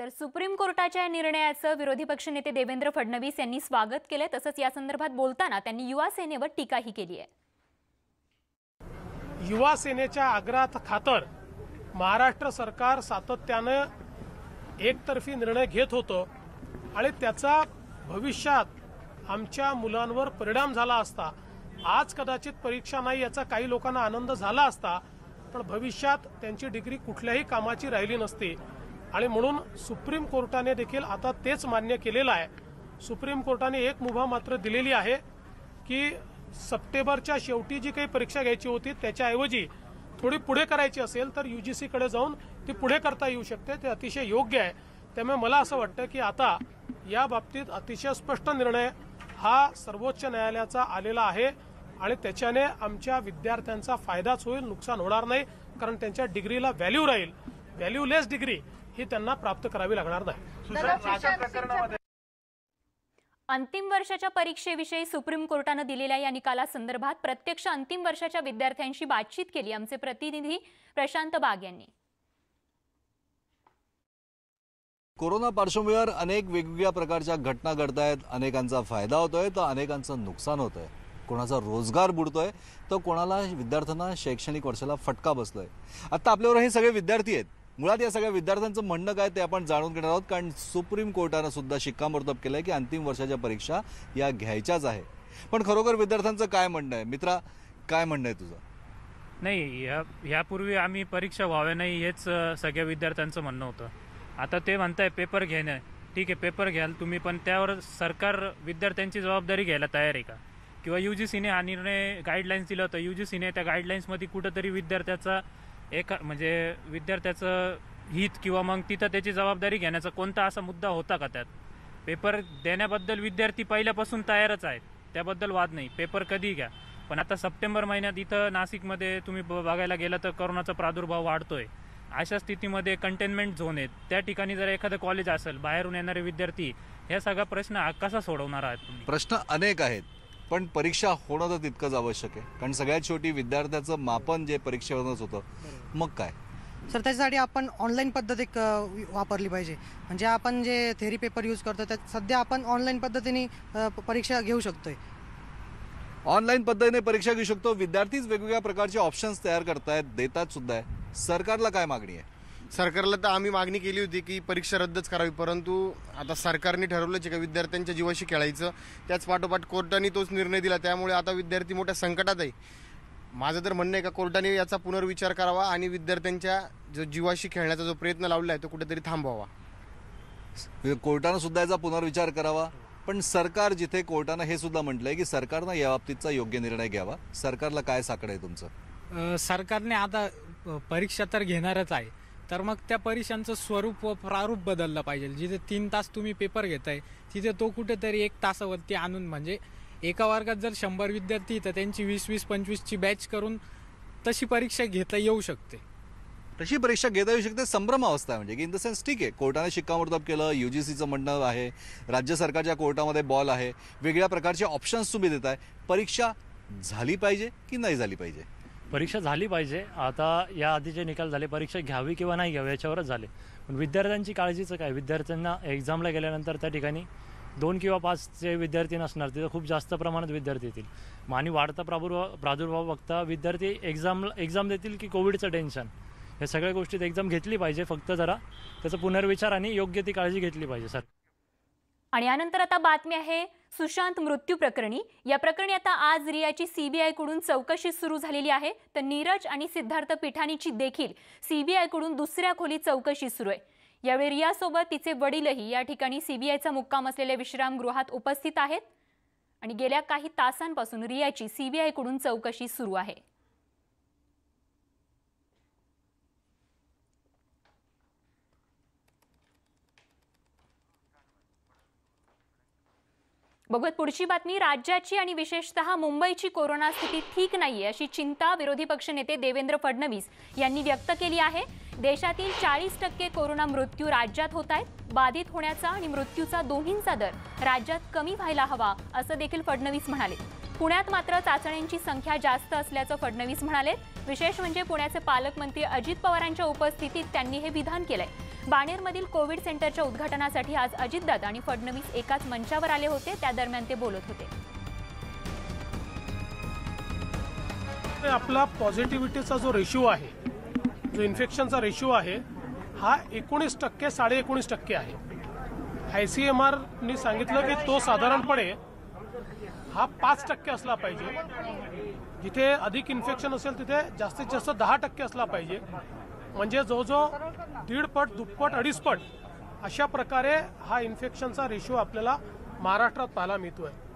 तर सुप्रीम कोर्टाच्या या निर्णयाचं विरोधी पक्षनेते देवेंद्र फडणवीस यांनी स्वागत केलं तसंच या संदर्भात बोलताना त्यांनी युवा सेनेवर टीकाही केली आहे युवा सेनेच्या आग्रहात खातर महाराष्ट्र सरकार सातत्यानं एकतर्फी निर्णय घेत होतो आणि त्याचा भविष्यात आमच्या मुलांवर परिणाम झाला असता आज कदाचित परीक्षा नाही याचा काही लोकांना आनंद झाला असता पण भविष्यात त्यांची डिग्री कुठल्याही कामाची राहिली नसती आणि म्हणून सुप्रीम कोर्टाने देखील आता तेच मान्य केलेलं आहे सुप्रीम कोर्टाने एक मुभा मात्र दिलेली आहे की सप्टेंबरच्या शेवटी जी काही परीक्षा घ्यायची होती त्याच्याऐवजी थोडी पुढे करायची असेल तर यूजीसीकडे जाऊन ती पुढे करता येऊ शकते ते अतिशय योग्य आहे त्यामुळे मला असं वाटतं की आता या बाबतीत अतिशय स्पष्ट निर्णय हा सर्वोच्च न्यायालयाचा आलेला आहे आणि त्याच्याने आमच्या विद्यार्थ्यांचा फायदाच होईल नुकसान होणार नाही कारण त्यांच्या डिग्रीला व्हॅल्यू राहील व्हॅल्यूलेस डिग्री हे त्यांना प्राप्त करावी लागणार नाही अंतिम वर्षाच्या परीक्षेविषयी सुप्रीम कोर्टानं दिलेल्या या निकालासंदर्भात प्रत्यक्ष अंतिम वर्षाच्या विद्यार्थ्यांशी बातचीत केली आमचे प्रतिनिधी प्रशांत बाग यांनी कोरोना पार्श्वभूमीवर अनेक वेगवेगळ्या प्रकारच्या घटना घडत आहेत अनेकांचा फायदा होतोय तर अनेकांचं नुकसान होतंय कोणाचा रोजगार बुडतोय तर कोणाला विद्यार्थ्यांना शैक्षणिक वर्षाला फटका बसतोय आता आपल्यावर हे सगळे विद्यार्थी आहेत मुळात या सगळ्या विद्यार्थ्यांचं म्हणणं काय ते आपण जाणून घेणार आहोत कारण सुप्रीम कोर्टानं सुद्धा शिक्कामोर्तब केलं की अंतिम वर्षाच्या परीक्षा या घ्यायच्याच आहे पण खरोखर विद्यार्थ्यांचं काय म्हणणं आहे मित्रा काय म्हणणं आहे तुझं नाही या यापूर्वी आम्ही परीक्षा व्हाव्या नाही हेच सगळ्या विद्यार्थ्यांचं म्हणणं होतं आता ते म्हणताय पेपर घेणं ठीक आहे पेपर घ्याल तुम्ही पण त्यावर सरकार विद्यार्थ्यांची जबाबदारी घ्यायला तयार आहे का किंवा यू जी सीने हा निर्णय गाईडलाईन्स दिला होता यू जी सीने त्या गाईडलाईन्समध्ये कुठंतरी विद्यार्थ्याचा एका म्हणजे विद्यार्थ्याचं हित किंवा मग तिथं त्याची जबाबदारी घेण्याचा कोणता असा मुद्दा होता का त्यात पेपर देण्याबद्दल विद्यार्थी पहिल्यापासून तयारच आहेत त्याबद्दल वाद नाही पेपर कधी घ्या पण आता सप्टेंबर महिन्यात इथं नाशिकमध्ये तुम्ही बघायला गेलं तर करोनाचा प्रादुर्भाव वाढतोय अशा स्थितीमध्ये कंटेनमेंट झोन आहेत त्या ठिकाणी जर एखादं कॉलेज असेल बाहेरून येणारे विद्यार्थी ह्या सगळा प्रश्न कसा सोडवणार आहेत प्रश्न अनेक आहेत पण परीक्षा होणं तर तितकंच आवश्यक आहे कारण सगळ्यात शेवटी विद्यार्थ्याचं मापन जे परीक्षेवरच होतं मग काय सर त्याच्यासाठी आपण ऑनलाईन पद्धत एक वापरली पाहिजे म्हणजे आपण जे थेरी पेपर यूज करतो त्यात सध्या आपण ऑनलाईन पद्धतीने परीक्षा घेऊ शकतोय ऑनलाईन पद्धतीने परीक्षा घेऊ शकतो विद्यार्थीच वेगवेगळ्या प्रकारचे ऑप्शन्स तयार करतायत देतात सुद्धा आहे सरकारला काय मागणी आहे सरकारला तर आम्ही मागणी केली होती की परीक्षा रद्दच करावी परंतु आता सरकारने ठरवलंच आहे का विद्यार्थ्यांच्या जीवाशी खेळायचं त्याच पाठोपाठ कोर्टाने तोच निर्णय दिला त्यामुळे आता विद्यार्थी मोठ्या संकटात आहे माझं तर म्हणणं आहे का कोर्टाने याचा पुनर्विचार करावा आणि विद्यार्थ्यांच्या जो जीवाशी खेळण्याचा जो प्रयत्न लावला आहे तो कुठेतरी थांबवावा म्हणजे कोर्टानं सुद्धा याचा पुनर्विचार करावा पण सरकार जिथे कोर्टानं हे सुद्धा म्हटलं आहे की सरकारनं या बाबतीतचा योग्य निर्णय घ्यावा सरकारला काय साकडं आहे तुमचं सरकारने आता परीक्षा तर घेणारच आहे तर मग त्या परीक्षांचं स्वरूप व प्रारूप बदललं पाहिजे जिथे तीन तास तुम्ही पेपर घेताय तिथे तो कुठेतरी एक तासावरती आणून म्हणजे एका वर्गात जर शंभर विद्यार्थी तर त्यांची वीस वीस पंचवीसची बॅच करून तशी परीक्षा घेता येऊ शकते तशी परीक्षा घेता येऊ शकते संभ्रम अवस्था म्हणजे की इन द सेन्स ठीक आहे कोर्टाने शिक्कामोर्तब केलं यू जी सीचं म्हणणं आहे राज्य सरकारच्या कोर्टामध्ये बॉल आहे वेगळ्या प्रकारचे ऑप्शन्स तुम्ही देत आहे परीक्षा झाली पाहिजे की नाही झाली पाहिजे परीक्षा झाली पाहिजे आता या जे निकाल झाले परीक्षा घ्यावी किंवा नाही घ्यावी याच्यावरच झाले पण विद्यार्थ्यांची काळजीचं काय विद्यार्थ्यांना एक्झामला गेल्यानंतर त्या ठिकाणी दोन किंवा जे विद्यार्थी नसणार तिथं खूप जास्त प्रमाणात विद्यार्थी येतील मग आणि वाढता प्रादुर्भाव प्रादुर्भाव बघता विद्यार्थी एक्झाम एक्झाम देतील की कोविडचं टेन्शन या सगळ्या गोष्टीत एक्झाम घेतली पाहिजे फक्त जरा त्याचा पुनर्विचार आणि योग्य ती काळजी घेतली पाहिजे सर आणि यानंतर आता बातमी आहे सुशांत मृत्यू प्रकरणी या प्रकरणी आता आज रियाची सीबीआयकडून चौकशी सुरू झालेली आहे तर नीरज आणि सिद्धार्थ पिठानीची देखील सीबीआयकडून दुसऱ्या खोली चौकशी सुरू आहे यावेळी रियासोबत तिचे वडीलही या ठिकाणी सीबीआयचा मुक्काम असलेल्या विश्रामगृहात उपस्थित आहेत आणि गेल्या काही तासांपासून रियाची सीबीआयकडून चौकशी सुरू आहे बघत पुढची बातमी राज्याची आणि विशेषतः मुंबईची कोरोना स्थिती ठीक नाहीये अशी चिंता विरोधी पक्षनेते देवेंद्र फडणवीस यांनी व्यक्त केली आहे देशातील चाळीस टक्के कोरोना मृत्यू राज्यात होत आहेत बाधित होण्याचा आणि मृत्यूचा दोन्हींचा दर राज्यात कमी व्हायला हवा असं देखील फडणवीस म्हणाले पुण्यात मात्र चाचण्यांची संख्या जास्त असल्याचं फडणवीस म्हणाले विशेष म्हणजे पुण्याचे पालकमंत्री अजित पवारांच्या उपस्थितीत त्यांनी हे विधान केलंय बाणेरमधील कोविड सेंटरच्या उद्घाटनासाठी आज अजितदादा आणि फडणवीस एकाच मंचावर आले होते त्या दरम्यान ते बोलत होते आपला पॉझिटिव्हिटीचा जो रेशो आहे जो इन्फेक्शनचा रेशो आहे हा एकोणीस टक्के साडे एकोणीस टक्के आहे आय सी एम आरने सांगितलं की तो साधारणपणे हा पाच टक्के असला पाहिजे जिथे अधिक इन्फेक्शन असेल तिथे जास्तीत जास्त दहा टक्के असला पाहिजे म्हणजे जवळजवळ दीडपट दुप्पट अडीचपट अशा प्रकारे हा इन्फेक्शनचा रेशो आपल्याला महाराष्ट्रात पाहायला मिळतोय